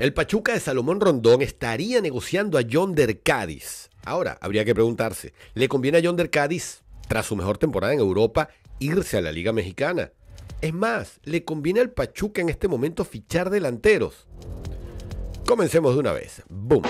El Pachuca de Salomón Rondón estaría negociando a John Cádiz. Ahora, habría que preguntarse, ¿le conviene a John Cádiz, tras su mejor temporada en Europa, irse a la Liga Mexicana? Es más, ¿le conviene al Pachuca en este momento fichar delanteros? Comencemos de una vez. ¡Boom!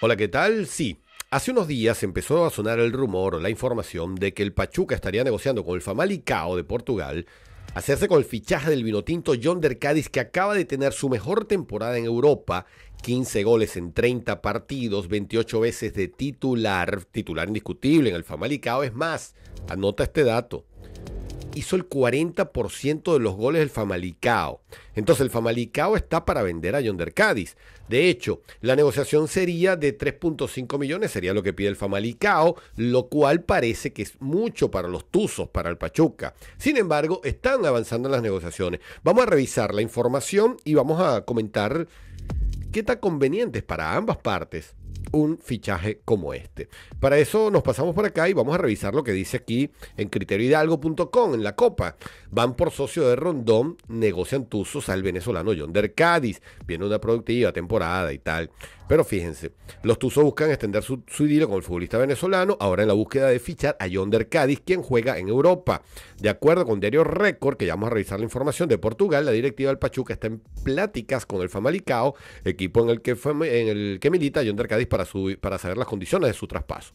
Hola, ¿qué tal? Sí, Hace unos días empezó a sonar el rumor o la información de que el Pachuca estaría negociando con el Famalicão de Portugal hacerse con el fichaje del vinotinto John Dercadis que acaba de tener su mejor temporada en Europa, 15 goles en 30 partidos, 28 veces de titular, titular indiscutible en el Famalicão, es más, anota este dato, hizo el 40% de los goles del Famalicao. Entonces el Famalicao está para vender a Yonder Cádiz. De hecho, la negociación sería de 3.5 millones, sería lo que pide el Famalicao, lo cual parece que es mucho para los Tuzos, para el Pachuca. Sin embargo, están avanzando las negociaciones. Vamos a revisar la información y vamos a comentar qué tan conveniente para ambas partes un fichaje como este. Para eso nos pasamos por acá y vamos a revisar lo que dice aquí en criteriohidalgo.com, en la Copa. Van por socio de Rondón, negocian tusos al venezolano John Dercadis, Cádiz. Viene una productiva temporada y tal. Pero fíjense, los Tuzos buscan extender su, idilio con el futbolista venezolano, ahora en la búsqueda de fichar a Yonder Cádiz, quien juega en Europa. De acuerdo con Diario Récord, que ya vamos a revisar la información de Portugal, la directiva del Pachuca está en pláticas con el Famalicao, equipo en el que, milita Yonder Cádiz para, para saber las condiciones de su traspaso.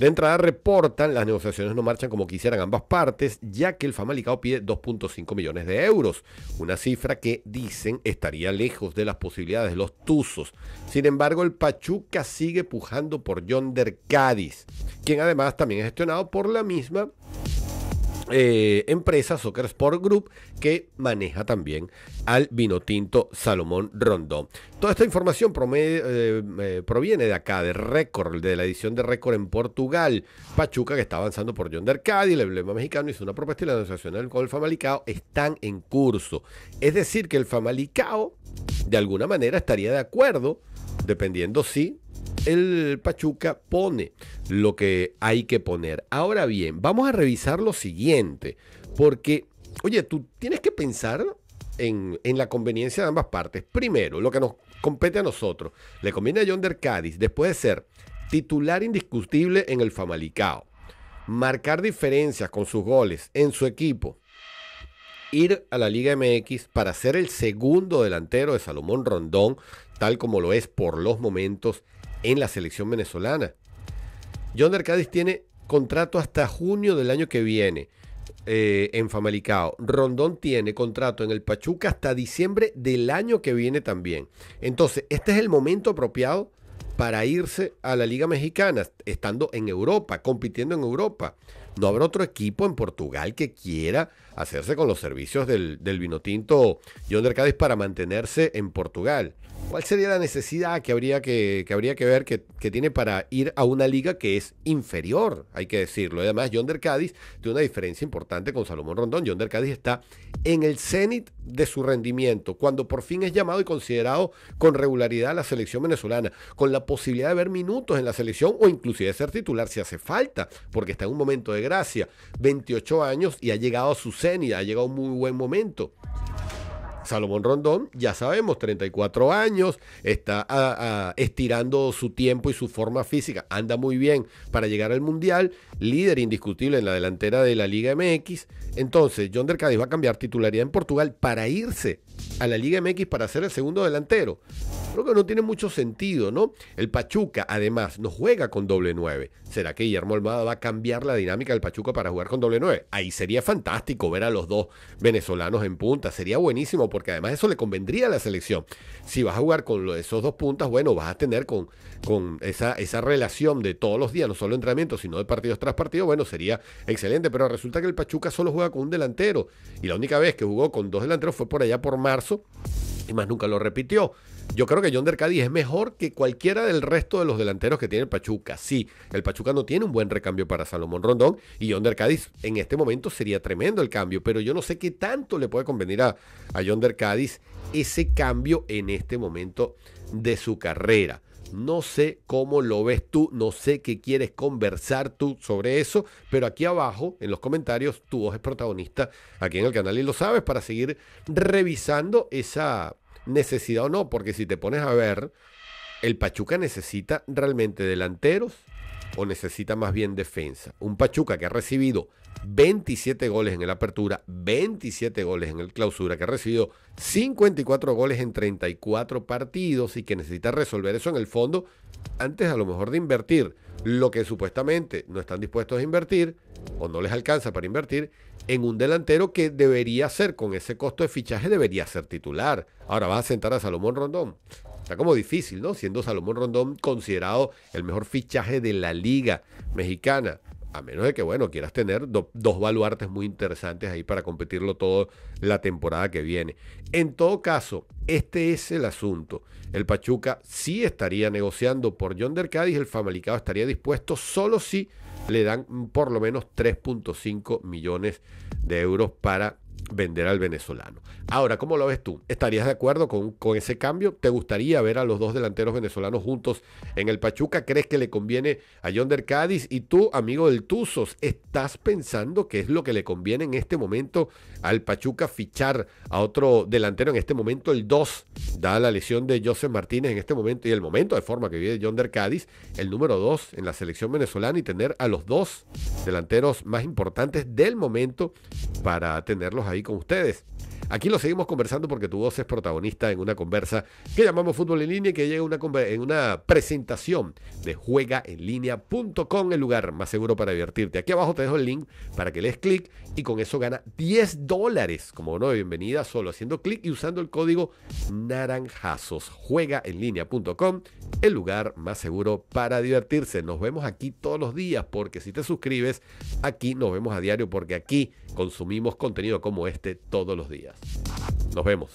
De entrada reportan, las negociaciones no marchan como quisieran ambas partes, ya que el Famalicao pide 2.5 millones de euros, una cifra que dicen estaría lejos de las posibilidades de los Tuzos. Sin embargo, el Pachuca sigue pujando por Yonder Cádiz, quien además también es gestionado por la misma eh, empresa Soccer Sport Group que maneja también al vino Salomón Rondón. Toda esta información eh, eh, proviene de acá, de Récord, de la edición de Récord en Portugal. Pachuca, que está avanzando por John Cádiz, el emblema mexicano, hizo una propuesta y la negociación con el Famalicao están en curso. Es decir, que el Famalicao, de alguna manera, estaría de acuerdo dependiendo si el Pachuca pone lo que hay que poner. Ahora bien, vamos a revisar lo siguiente, porque, oye, tú tienes que pensar en, la conveniencia de ambas partes. Primero, lo que nos compete a nosotros. Le conviene a Yonder Cádiz, después de ser titular indiscutible en el Famalicao, marcar diferencias con sus goles en su equipo, ir a la Liga MX para ser el segundo delantero de Salomón Rondón tal como lo es por los momentos en la selección venezolana. John Arcadis tiene contrato hasta junio del año que viene eh, en Famalicao. Rondón tiene contrato en el Pachuca hasta diciembre del año que viene también. Entonces, este es el momento apropiado para irse a la Liga Mexicana, estando en Europa, compitiendo en Europa. No habrá otro equipo en Portugal que quiera hacerse con los servicios del, del vino tinto John para mantenerse en Portugal. ¿Cuál sería la necesidad que habría que, que habría que ver que, tiene para ir a una liga que es inferior? Hay que decirlo. Además, John Cádiz tiene una diferencia importante con Salomón Rondón. John Cádiz está en el cenit de su rendimiento, cuando por fin es llamado y considerado con regularidad a la selección venezolana, con la posibilidad de ver minutos en la selección o inclusive ser titular si hace falta, porque está en un momento de gracia. 28 años y ha llegado a su cenit, ha llegado a un muy buen momento. Salomón Rondón, ya sabemos, 34 años, está ah, ah, estirando su tiempo y su forma física, anda muy bien para llegar al Mundial, líder indiscutible en la delantera de la Liga MX. Entonces, John Del va a cambiar titularidad en Portugal para irse a la Liga MX para ser el segundo delantero. Creo que no tiene mucho sentido, ¿no? El Pachuca, además, no juega con doble nueve ¿Será que Guillermo Almada va a cambiar la dinámica del Pachuca para jugar con doble nueve Ahí sería fantástico ver a los dos venezolanos en punta. Sería buenísimo porque además eso le convendría a la selección. Si vas a jugar con esos dos puntas, bueno, vas a tener con, esa, relación de todos los días, no solo entrenamientos, sino de partidos tras partidos, bueno, sería excelente. Pero resulta que el Pachuca solo juega con un delantero. Y la única vez que jugó con dos delanteros fue por allá por marzo y más nunca lo repitió. Yo creo que John Cádiz es mejor que cualquiera del resto de los delanteros que tiene el Pachuca. Sí, el Pachuca no tiene un buen recambio para Salomón Rondón y John Cádiz en este momento sería tremendo el cambio, pero yo no sé qué tanto le puede convenir a, a John Cádiz ese cambio en este momento de su carrera. No sé cómo lo ves tú, no sé qué quieres conversar tú sobre eso, pero aquí abajo en los comentarios tú voz es protagonista aquí en el canal y lo sabes para seguir revisando esa necesidad o no, porque si te pones a ver, el Pachuca necesita realmente delanteros o necesita más bien defensa. Un Pachuca que ha recibido 27 goles en el apertura, 27 goles en el clausura, que ha recibido 54 goles en 34 partidos y que necesita resolver eso en el fondo antes a lo mejor de invertir lo que supuestamente no están dispuestos a invertir o no les alcanza para invertir en un delantero que debería ser con ese costo de fichaje debería ser titular. Ahora va a sentar a Salomón Rondón. Está como difícil, ¿no? Siendo Salomón Rondón considerado el mejor fichaje de la liga mexicana. A menos de que, bueno, quieras tener dos baluartes muy interesantes ahí para competirlo todo la temporada que viene. En todo caso, este es el asunto. El Pachuca sí estaría negociando por John Dercadis. el Famalicado estaría dispuesto solo si le dan por lo menos 3.5 millones de euros para vender al venezolano. Ahora, ¿cómo lo ves tú? ¿Estarías de acuerdo con, ese cambio? ¿Te gustaría ver a los dos delanteros venezolanos juntos en el Pachuca? ¿Crees que le conviene a Yonder Cádiz? Y tú, amigo del Tuzos, ¿estás pensando qué es lo que le conviene en este momento al Pachuca fichar a otro delantero? En este momento el 2 da la lesión de Joseph Martínez en este momento y el momento de forma que vive John Der Cádiz, el número dos en la selección venezolana y tener a los dos delanteros más importantes del momento para tenerlos ahí con ustedes. Aquí lo seguimos conversando porque tu voz es protagonista en una conversa que llamamos Fútbol en Línea y que llega una, en una presentación de JuegaEnLínea.com, el lugar más seguro para divertirte. Aquí abajo te dejo el link para que le des clic y con eso gana 10 dólares como bono de bienvenida solo haciendo clic y usando el código naranjazos. el lugar más seguro para divertirse. Nos vemos aquí todos los días porque si te suscribes, aquí nos vemos a diario porque aquí consumimos contenido como este todos los días. Nos vemos.